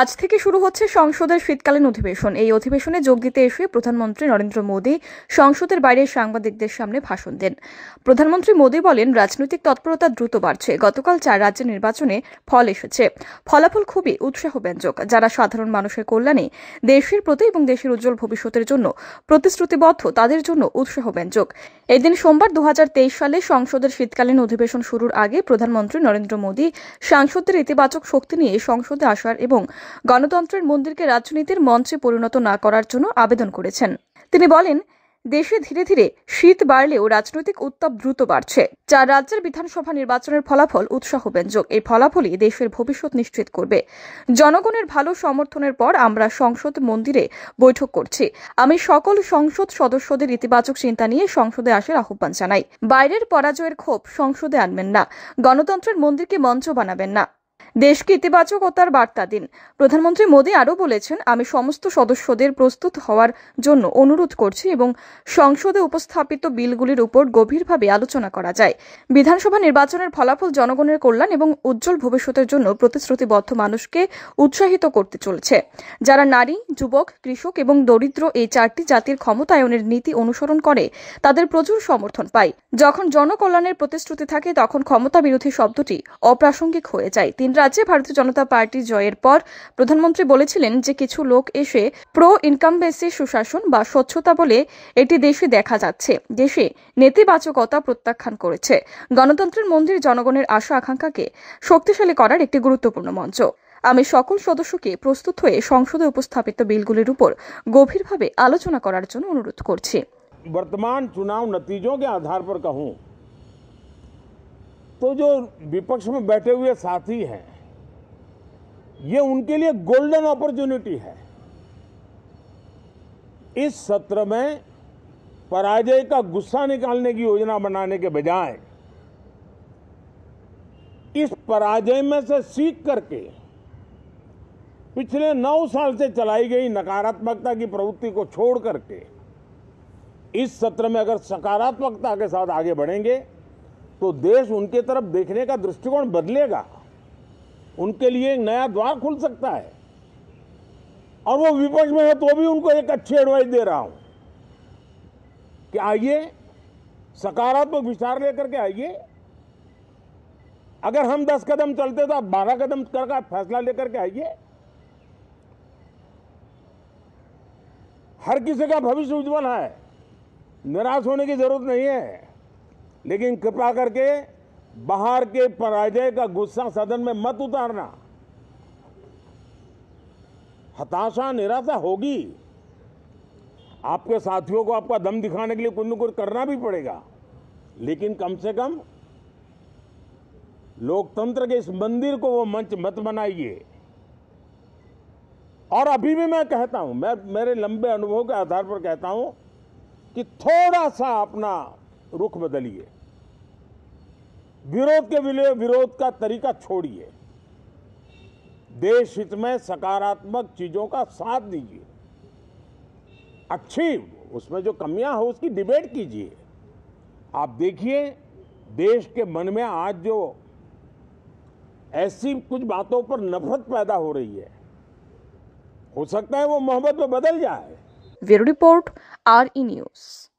আজ থেকে শুরু হচ্ছে সংসদের শীতকালীন অধিবেশন এই অধিবেশনে যোগ দিতে এসে প্রধানমন্ত্রী নরেন্দ্র মোদী সংসদের বাইরে সাংবাদিকদের সামনে ভাষণ দেন প্রধানমন্ত্রী মোদী বলেন রাজনৈতিক তৎপরতা দ্রুত বাড়ছে গতকাল চার রাজ্যের নির্বাচনে ফল এসেছে ফলাফল খুবই উৎসাহব্যঞ্জক যারা সাধারণ মানুষের কল্যাণে দেশের প্রতি এবং দেশের উজ্জ্বল ভবিষ্যতের জন্য প্রতিশ্রুতিবদ্ধ তাদের জন্য উৎসাহব্যঞ্জক এদিন সোমবার দু সালে সংসদের শীতকালীন অধিবেশন শুরুর আগে প্রধানমন্ত্রী নরেন্দ্র মোদী সাংসদদের ইতিবাচক শক্তি নিয়ে সংসদে আসার এবং গণতন্ত্রের মন্দিরকে রাজনীতির মঞ্চে পরিণত না করার জন্য আবেদন করেছেন তিনি বলেন দেশে ধীরে ধীরে শীত বাড়লেও রাজনৈতিক উত্তাপ দ্রুত বাড়ছে চার রাজ্যের বিধানসভা নির্বাচনের ফলাফল উৎসাহ ব্যঞ্জক এই ফলাফলই দেশের ভবিষ্যৎ নিশ্চিত করবে জনগণের ভালো সমর্থনের পর আমরা সংসদ মন্দিরে বৈঠক করছি আমি সকল সংসদ সদস্যদের ইতিবাচক চিন্তা নিয়ে সংসদে আসার আহ্বান জানাই বাইরের পরাজয়ের ক্ষোভ সংসদে আনবেন না গণতন্ত্রের মন্দিরকে মঞ্চ বানাবেন না দেশকে ইতিবাচক ও তার বার্তা দিন প্রধানমন্ত্রী মোদী আরও বলেছেন আমি সমস্ত সদস্যদের প্রস্তুত হওয়ার জন্য অনুরোধ করছি এবং সংসদে উপস্থাপিত বিলগুলির উপর গভীরভাবে আলোচনা করা যায় বিধানসভা নির্বাচনের ফলাফল জনগণের কল্যাণ এবং উজ্জ্বল ভবিষ্যতের জন্য প্রতিশ্রুতিবদ্ধ মানুষকে উৎসাহিত করতে চলছে যারা নারী যুবক কৃষক এবং দরিদ্র এই চারটি জাতির ক্ষমতায়নের নীতি অনুসরণ করে তাদের প্রচুর সমর্থন পায় যখন জনকল্যাণের প্রতিশ্রুতি থাকে তখন ক্ষমতা বিরোধী শব্দটি অপ্রাসঙ্গিক হয়ে যায় তিন রাজ্যে ভারতীয় জনতা পার্টি জয়ের পর প্রধানমন্ত্রী বলেছিলেন যে কিছু লোক এসে প্রো ইনকাম বেসি সুশাসন বা স্বচ্ছতা বলে এটি দেশে দেখা যাচ্ছে দেশে নেতিবাচকতা প্রত্যাখ্যান করেছে গণতন্ত্রের মন্দির জনগণের আশা আকাঙ্ক্ষাকে শক্তিশালী করার একটি গুরুত্বপূর্ণ মঞ্চ আমি সকল সদস্যকে প্রস্তুত হয়ে সংসদে উপস্থাপিত বিলগুলির উপর গভীরভাবে আলোচনা করার জন্য অনুরোধ করছি বর্তমান চুনাও नतीजों के आधार पर कहूं तो जो विपक्ष में बैठे हुए साथी हैं ये उनके लिए गोल्डन अपॉर्चुनिटी है इस सत्र में पराजय का गुस्सा निकालने की योजना बनाने के बजाय इस पराजय में से सीख करके पिछले नौ साल से चलाई गई नकारात्मकता की प्रवृत्ति को छोड़ करके इस सत्र में अगर सकारात्मकता के साथ आगे बढ़ेंगे तो देश उनके तरफ देखने का दृष्टिकोण बदलेगा उनके लिए एक नया द्वार खुल सकता है और वो विपक्ष में है तो भी उनको एक अच्छी एडवाइस दे रहा हूं कि आइए सकारात्मक विचार लेकर के आइए अगर हम दस कदम चलते तो आप बारह कदम करके फैसला लेकर के आइए हर किसी का भविष्य उज्जवल है निराश होने की जरूरत नहीं है लेकिन कृपा करके बाहर के पराजय का गुस्सा सदन में मत उतारना हताशा निराशा होगी आपके साथियों को आपका दम दिखाने के लिए कुछ न कुछ करना भी पड़ेगा लेकिन कम से कम लोकतंत्र के इस मंदिर को वो मंच मत बनाइए और अभी भी मैं कहता हूं मैं मेरे लंबे अनुभव के आधार पर कहता हूं कि थोड़ा सा अपना रुख बदलिए विरोध के विरोध का तरीका छोड़िए देश हित में सकारात्मक चीजों का साथ दीजिए अच्छी उसमें जो कमियां हो उसकी डिबेट कीजिए आप देखिए देश के मन में आज जो ऐसी कुछ बातों पर नफरत पैदा हो रही है हो सकता है वो मोहब्बत में बदल जाए bureau report R E news